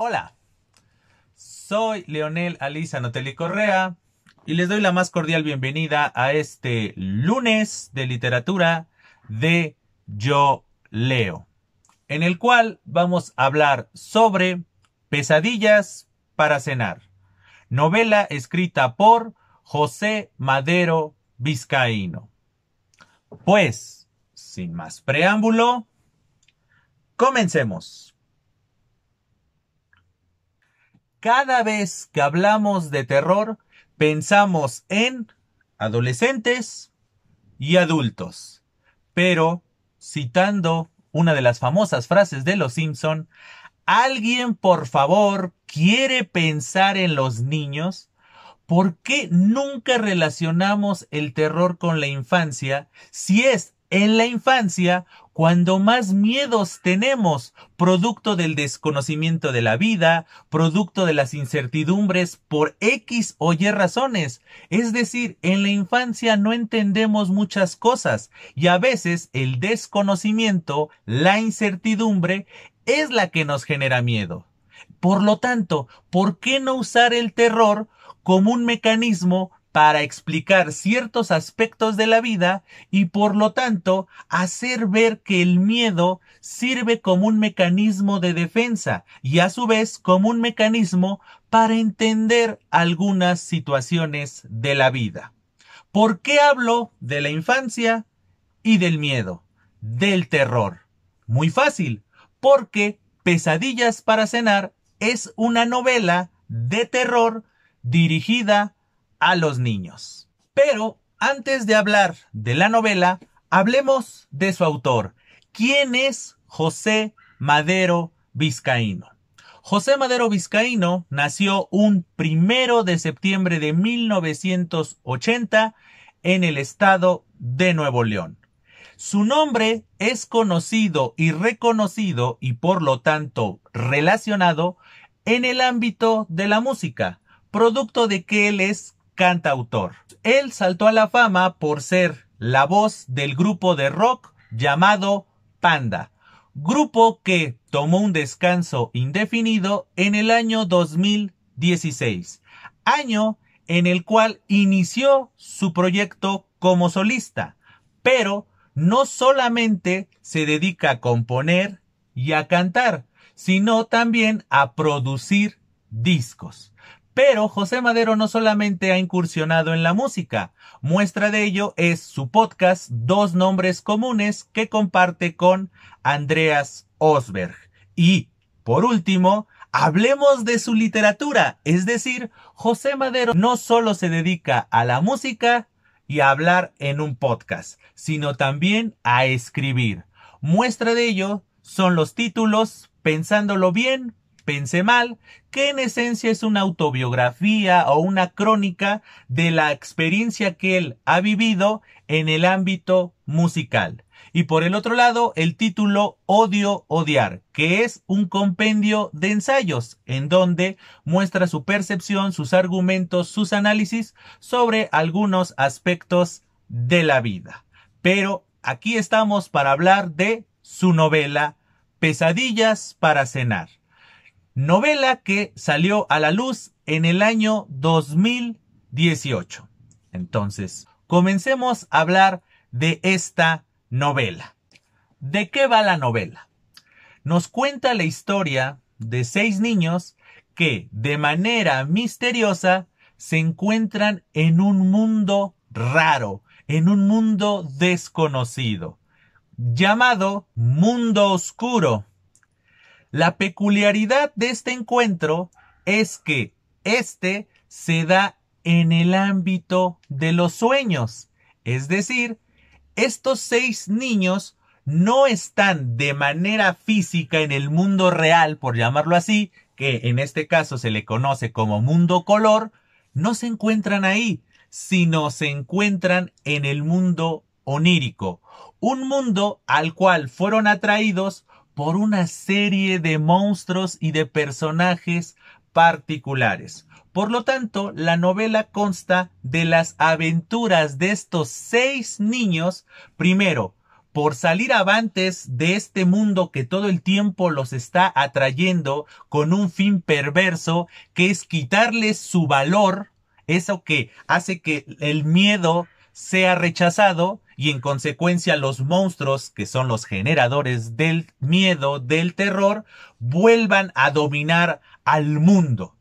Hola, soy Leonel Alisa Noteli Correa y les doy la más cordial bienvenida a este lunes de literatura de Yo Leo, en el cual vamos a hablar sobre Pesadillas para cenar, novela escrita por José Madero Vizcaíno. Pues, sin más preámbulo, comencemos. Cada vez que hablamos de terror, pensamos en adolescentes y adultos. Pero, citando una de las famosas frases de Los Simpson, ¿alguien por favor quiere pensar en los niños? ¿Por qué nunca relacionamos el terror con la infancia si es en la infancia cuando más miedos tenemos, producto del desconocimiento de la vida, producto de las incertidumbres por X o Y razones. Es decir, en la infancia no entendemos muchas cosas y a veces el desconocimiento, la incertidumbre, es la que nos genera miedo. Por lo tanto, ¿por qué no usar el terror como un mecanismo para explicar ciertos aspectos de la vida y por lo tanto hacer ver que el miedo sirve como un mecanismo de defensa y a su vez como un mecanismo para entender algunas situaciones de la vida. ¿Por qué hablo de la infancia y del miedo, del terror? Muy fácil, porque Pesadillas para cenar es una novela de terror dirigida a los niños. Pero antes de hablar de la novela, hablemos de su autor. ¿Quién es José Madero Vizcaíno? José Madero Vizcaíno nació un primero de septiembre de 1980 en el estado de Nuevo León. Su nombre es conocido y reconocido y por lo tanto relacionado en el ámbito de la música, producto de que él es cantautor. Él saltó a la fama por ser la voz del grupo de rock llamado Panda, grupo que tomó un descanso indefinido en el año 2016, año en el cual inició su proyecto como solista, pero no solamente se dedica a componer y a cantar, sino también a producir discos. Pero José Madero no solamente ha incursionado en la música, muestra de ello es su podcast Dos Nombres Comunes que comparte con Andreas Osberg. Y, por último, hablemos de su literatura, es decir, José Madero no solo se dedica a la música y a hablar en un podcast, sino también a escribir. Muestra de ello son los títulos Pensándolo bien, pensé mal, que en esencia es una autobiografía o una crónica de la experiencia que él ha vivido en el ámbito musical. Y por el otro lado, el título Odio Odiar, que es un compendio de ensayos, en donde muestra su percepción, sus argumentos, sus análisis sobre algunos aspectos de la vida. Pero aquí estamos para hablar de su novela Pesadillas para cenar novela que salió a la luz en el año 2018. Entonces, comencemos a hablar de esta novela. ¿De qué va la novela? Nos cuenta la historia de seis niños que, de manera misteriosa, se encuentran en un mundo raro, en un mundo desconocido, llamado mundo oscuro. La peculiaridad de este encuentro es que este se da en el ámbito de los sueños. Es decir, estos seis niños no están de manera física en el mundo real, por llamarlo así, que en este caso se le conoce como mundo color, no se encuentran ahí, sino se encuentran en el mundo onírico, un mundo al cual fueron atraídos por una serie de monstruos y de personajes particulares. Por lo tanto, la novela consta de las aventuras de estos seis niños, primero, por salir avantes de este mundo que todo el tiempo los está atrayendo con un fin perverso, que es quitarles su valor, eso que hace que el miedo sea rechazado, y en consecuencia los monstruos, que son los generadores del miedo, del terror, vuelvan a dominar al mundo.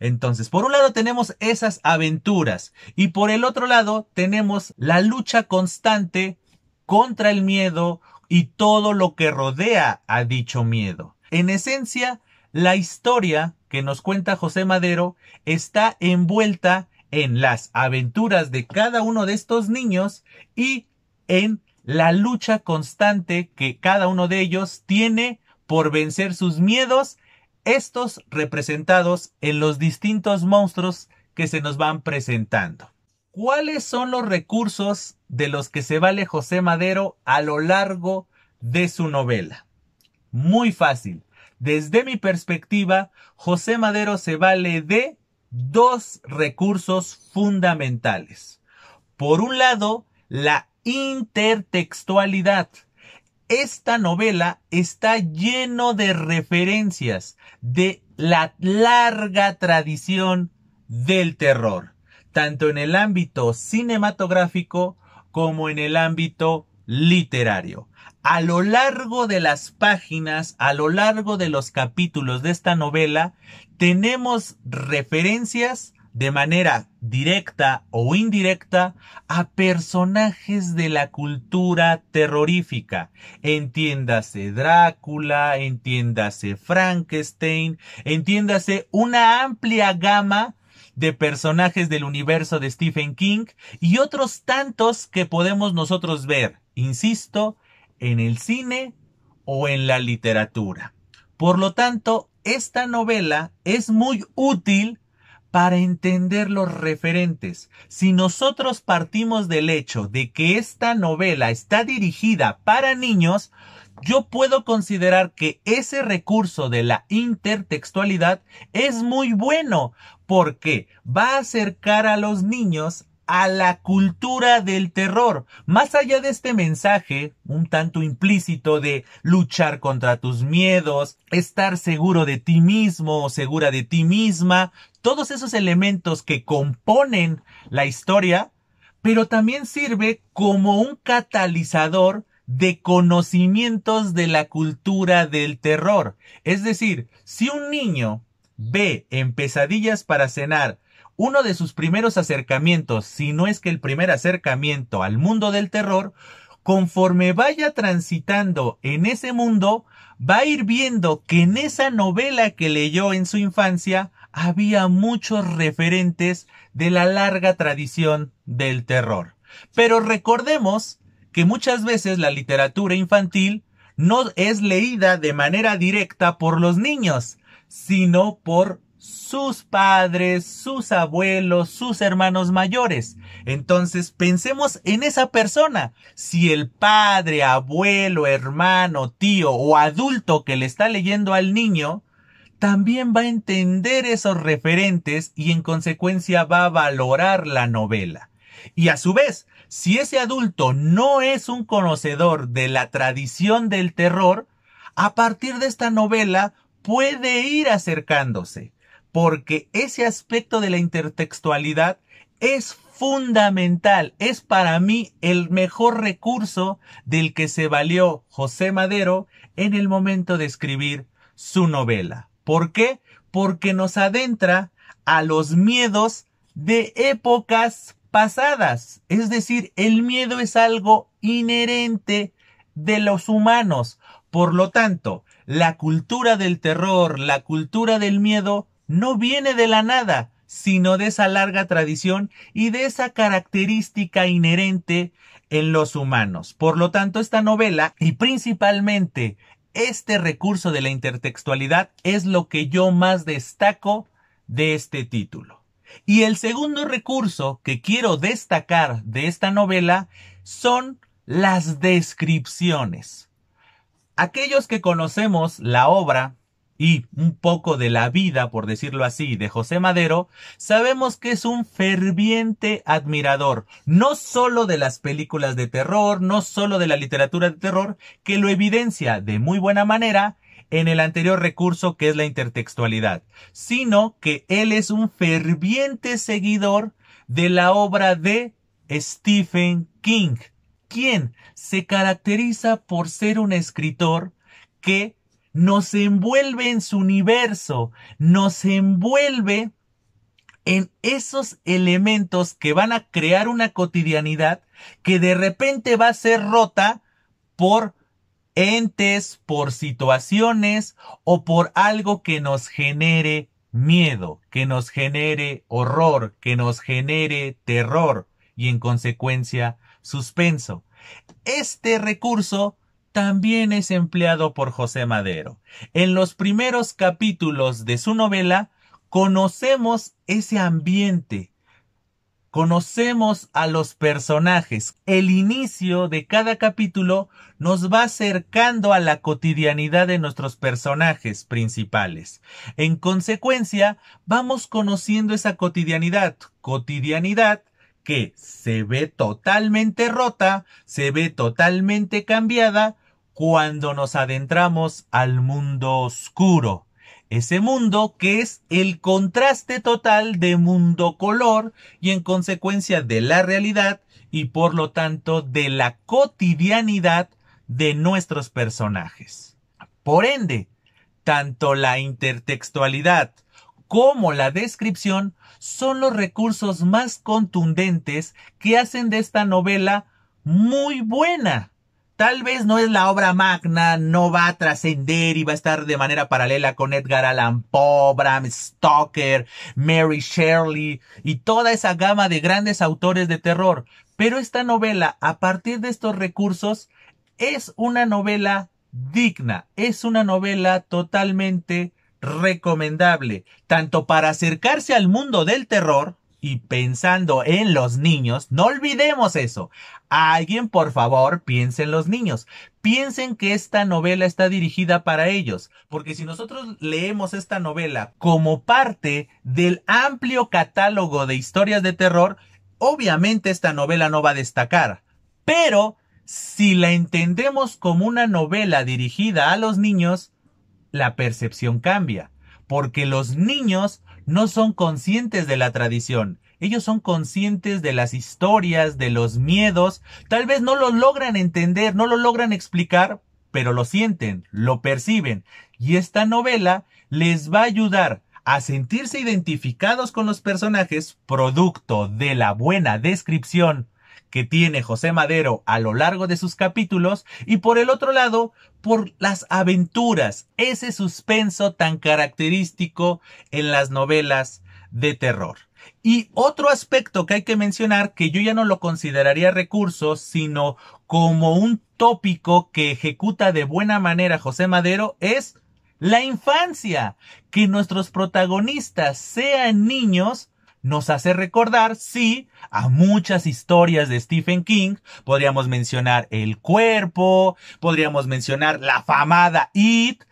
Entonces, por un lado tenemos esas aventuras y por el otro lado tenemos la lucha constante contra el miedo y todo lo que rodea a dicho miedo. En esencia, la historia que nos cuenta José Madero está envuelta en las aventuras de cada uno de estos niños y en la lucha constante que cada uno de ellos tiene por vencer sus miedos, estos representados en los distintos monstruos que se nos van presentando. ¿Cuáles son los recursos de los que se vale José Madero a lo largo de su novela? Muy fácil. Desde mi perspectiva, José Madero se vale de dos recursos fundamentales. Por un lado, la intertextualidad. Esta novela está lleno de referencias de la larga tradición del terror, tanto en el ámbito cinematográfico como en el ámbito literario. A lo largo de las páginas, a lo largo de los capítulos de esta novela, tenemos referencias de manera directa o indirecta a personajes de la cultura terrorífica. Entiéndase Drácula, entiéndase Frankenstein, entiéndase una amplia gama de personajes del universo de Stephen King y otros tantos que podemos nosotros ver, insisto, en el cine o en la literatura. Por lo tanto, esta novela es muy útil para entender los referentes. Si nosotros partimos del hecho de que esta novela está dirigida para niños, yo puedo considerar que ese recurso de la intertextualidad es muy bueno porque va a acercar a los niños a la cultura del terror. Más allá de este mensaje, un tanto implícito de luchar contra tus miedos, estar seguro de ti mismo o segura de ti misma, todos esos elementos que componen la historia, pero también sirve como un catalizador de conocimientos de la cultura del terror. Es decir, si un niño ve en pesadillas para cenar uno de sus primeros acercamientos, si no es que el primer acercamiento al mundo del terror, conforme vaya transitando en ese mundo, va a ir viendo que en esa novela que leyó en su infancia había muchos referentes de la larga tradición del terror. Pero recordemos que muchas veces la literatura infantil no es leída de manera directa por los niños, sino por sus padres, sus abuelos, sus hermanos mayores. Entonces pensemos en esa persona. Si el padre, abuelo, hermano, tío o adulto que le está leyendo al niño también va a entender esos referentes y en consecuencia va a valorar la novela. Y a su vez, si ese adulto no es un conocedor de la tradición del terror, a partir de esta novela puede ir acercándose, porque ese aspecto de la intertextualidad es fundamental, es para mí el mejor recurso del que se valió José Madero en el momento de escribir su novela. ¿Por qué? Porque nos adentra a los miedos de épocas pasadas. Es decir, el miedo es algo inherente de los humanos. Por lo tanto, la cultura del terror, la cultura del miedo, no viene de la nada, sino de esa larga tradición y de esa característica inherente en los humanos. Por lo tanto, esta novela, y principalmente este recurso de la intertextualidad es lo que yo más destaco de este título. Y el segundo recurso que quiero destacar de esta novela son las descripciones. Aquellos que conocemos la obra y un poco de la vida, por decirlo así, de José Madero, sabemos que es un ferviente admirador, no solo de las películas de terror, no solo de la literatura de terror, que lo evidencia de muy buena manera en el anterior recurso que es la intertextualidad, sino que él es un ferviente seguidor de la obra de Stephen King, quien se caracteriza por ser un escritor que nos envuelve en su universo, nos envuelve en esos elementos que van a crear una cotidianidad que de repente va a ser rota por entes, por situaciones o por algo que nos genere miedo, que nos genere horror, que nos genere terror y en consecuencia suspenso. Este recurso también es empleado por José Madero. En los primeros capítulos de su novela conocemos ese ambiente, conocemos a los personajes. El inicio de cada capítulo nos va acercando a la cotidianidad de nuestros personajes principales. En consecuencia, vamos conociendo esa cotidianidad, cotidianidad que se ve totalmente rota, se ve totalmente cambiada, cuando nos adentramos al mundo oscuro. Ese mundo que es el contraste total de mundo color y en consecuencia de la realidad y por lo tanto de la cotidianidad de nuestros personajes. Por ende, tanto la intertextualidad como la descripción son los recursos más contundentes que hacen de esta novela muy buena. Tal vez no es la obra magna, no va a trascender y va a estar de manera paralela con Edgar Allan Poe, Bram Stoker, Mary Shirley y toda esa gama de grandes autores de terror. Pero esta novela, a partir de estos recursos, es una novela digna, es una novela totalmente recomendable, tanto para acercarse al mundo del terror, y pensando en los niños, no olvidemos eso. Alguien, por favor, piense en los niños. Piensen que esta novela está dirigida para ellos, porque si nosotros leemos esta novela como parte del amplio catálogo de historias de terror, obviamente esta novela no va a destacar, pero si la entendemos como una novela dirigida a los niños, la percepción cambia, porque los niños no son conscientes de la tradición. Ellos son conscientes de las historias, de los miedos. Tal vez no lo logran entender, no lo logran explicar, pero lo sienten, lo perciben. Y esta novela les va a ayudar a sentirse identificados con los personajes producto de la buena descripción que tiene José Madero a lo largo de sus capítulos y por el otro lado, por las aventuras, ese suspenso tan característico en las novelas de terror. Y otro aspecto que hay que mencionar, que yo ya no lo consideraría recurso, sino como un tópico que ejecuta de buena manera José Madero, es la infancia. Que nuestros protagonistas sean niños nos hace recordar, sí, a muchas historias de Stephen King. Podríamos mencionar El cuerpo, podríamos mencionar la famada It.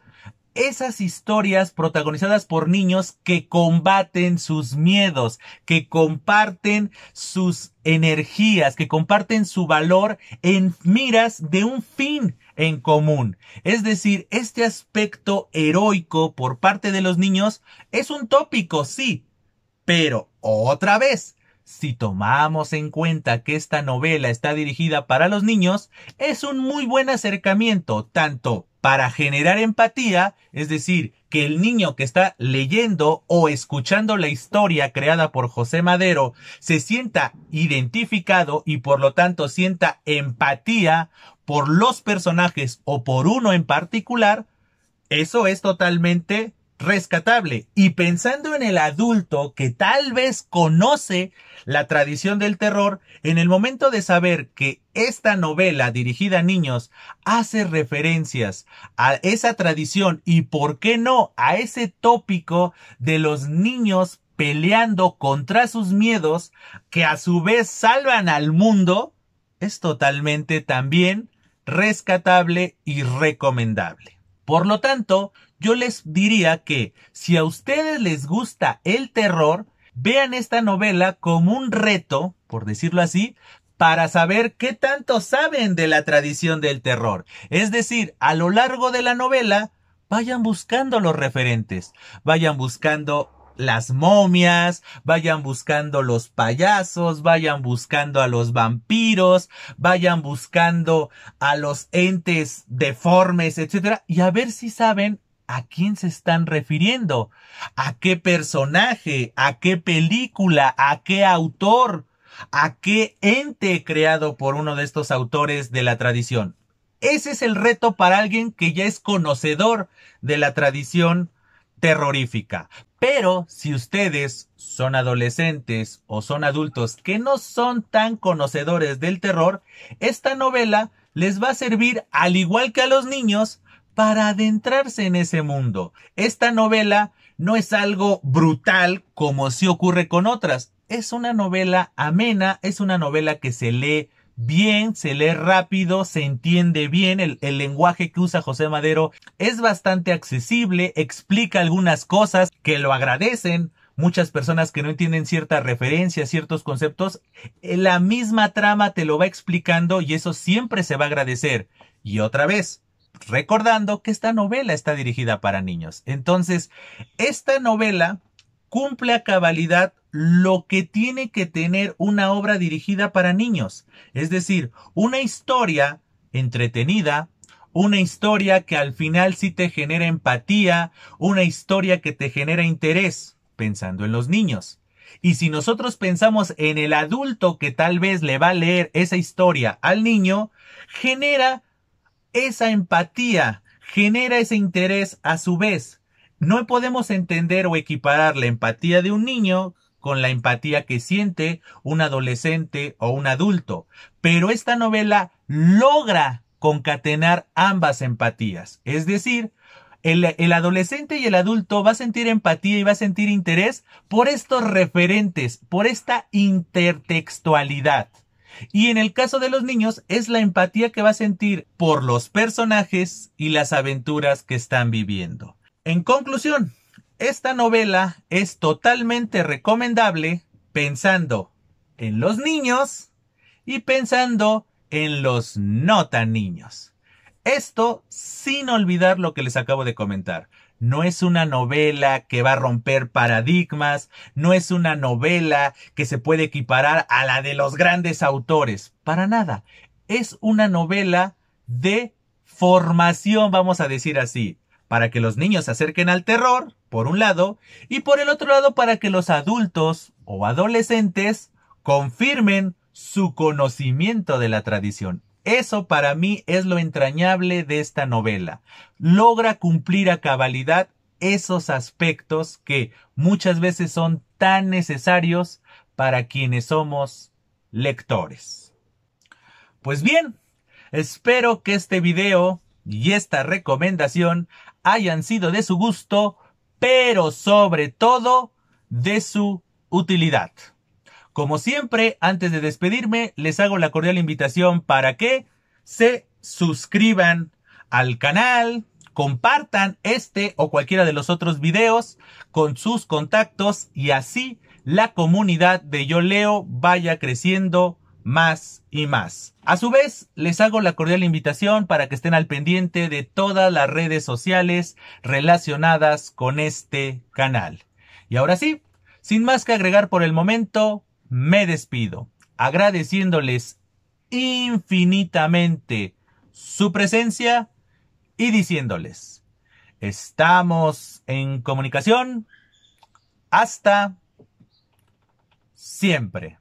Esas historias protagonizadas por niños que combaten sus miedos, que comparten sus energías, que comparten su valor en miras de un fin en común. Es decir, este aspecto heroico por parte de los niños es un tópico, sí, pero otra vez, si tomamos en cuenta que esta novela está dirigida para los niños, es un muy buen acercamiento, tanto para generar empatía, es decir, que el niño que está leyendo o escuchando la historia creada por José Madero se sienta identificado y por lo tanto sienta empatía por los personajes o por uno en particular, eso es totalmente rescatable. Y pensando en el adulto que tal vez conoce la tradición del terror, en el momento de saber que esta novela dirigida a niños hace referencias a esa tradición y, por qué no, a ese tópico de los niños peleando contra sus miedos que a su vez salvan al mundo, es totalmente también rescatable y recomendable. Por lo tanto, yo les diría que si a ustedes les gusta el terror, vean esta novela como un reto, por decirlo así, para saber qué tanto saben de la tradición del terror. Es decir, a lo largo de la novela, vayan buscando los referentes, vayan buscando las momias, vayan buscando los payasos, vayan buscando a los vampiros, vayan buscando a los entes deformes, etc. y a ver si saben ¿A quién se están refiriendo? ¿A qué personaje? ¿A qué película? ¿A qué autor? ¿A qué ente creado por uno de estos autores de la tradición? Ese es el reto para alguien que ya es conocedor de la tradición terrorífica. Pero si ustedes son adolescentes o son adultos que no son tan conocedores del terror, esta novela les va a servir, al igual que a los niños, para adentrarse en ese mundo. Esta novela no es algo brutal como sí ocurre con otras. Es una novela amena, es una novela que se lee bien, se lee rápido, se entiende bien, el, el, lenguaje que usa José Madero es bastante accesible, explica algunas cosas que lo agradecen. Muchas personas que no entienden ciertas referencias, ciertos conceptos, eh, la misma trama te lo va explicando y eso siempre se va a agradecer. Y otra vez, recordando que esta novela está dirigida para niños. Entonces, esta novela cumple a cabalidad lo que tiene que tener una obra dirigida para niños, es decir, una historia entretenida, una historia que al final sí te genera empatía, una historia que te genera interés, pensando en los niños. Y si nosotros pensamos en el adulto que tal vez le va a leer esa historia al niño, genera esa empatía genera ese interés a su vez. No podemos entender o equiparar la empatía de un niño con la empatía que siente un adolescente o un adulto, pero esta novela logra concatenar ambas empatías, es decir, el, adolescente y el adulto va a sentir empatía y va a sentir interés por estos referentes, por esta intertextualidad. Y en el caso de los niños es la empatía que va a sentir por los personajes y las aventuras que están viviendo. En conclusión, esta novela es totalmente recomendable pensando en los niños y pensando en los no tan niños. Esto sin olvidar lo que les acabo de comentar. No es una novela que va a romper paradigmas, no es una novela que se puede equiparar a la de los grandes autores, para nada. Es una novela de formación, vamos a decir así, para que los niños se acerquen al terror, por un lado, y por el otro lado para que los adultos o adolescentes confirmen su conocimiento de la tradición. Eso para mí es lo entrañable de esta novela. Logra cumplir a cabalidad esos aspectos que muchas veces son tan necesarios para quienes somos lectores. Pues bien, espero que este video y esta recomendación hayan sido de su gusto, pero sobre todo de su utilidad. Como siempre, antes de despedirme, les hago la cordial invitación para que se suscriban al canal, compartan este o cualquiera de los otros videos con sus contactos y así la comunidad de Yo Leo vaya creciendo más y más. A su vez, les hago la cordial invitación para que estén al pendiente de todas las redes sociales relacionadas con este canal. Y ahora sí, sin más que agregar por el momento, me despido, agradeciéndoles infinitamente su presencia y diciéndoles, estamos en comunicación hasta siempre.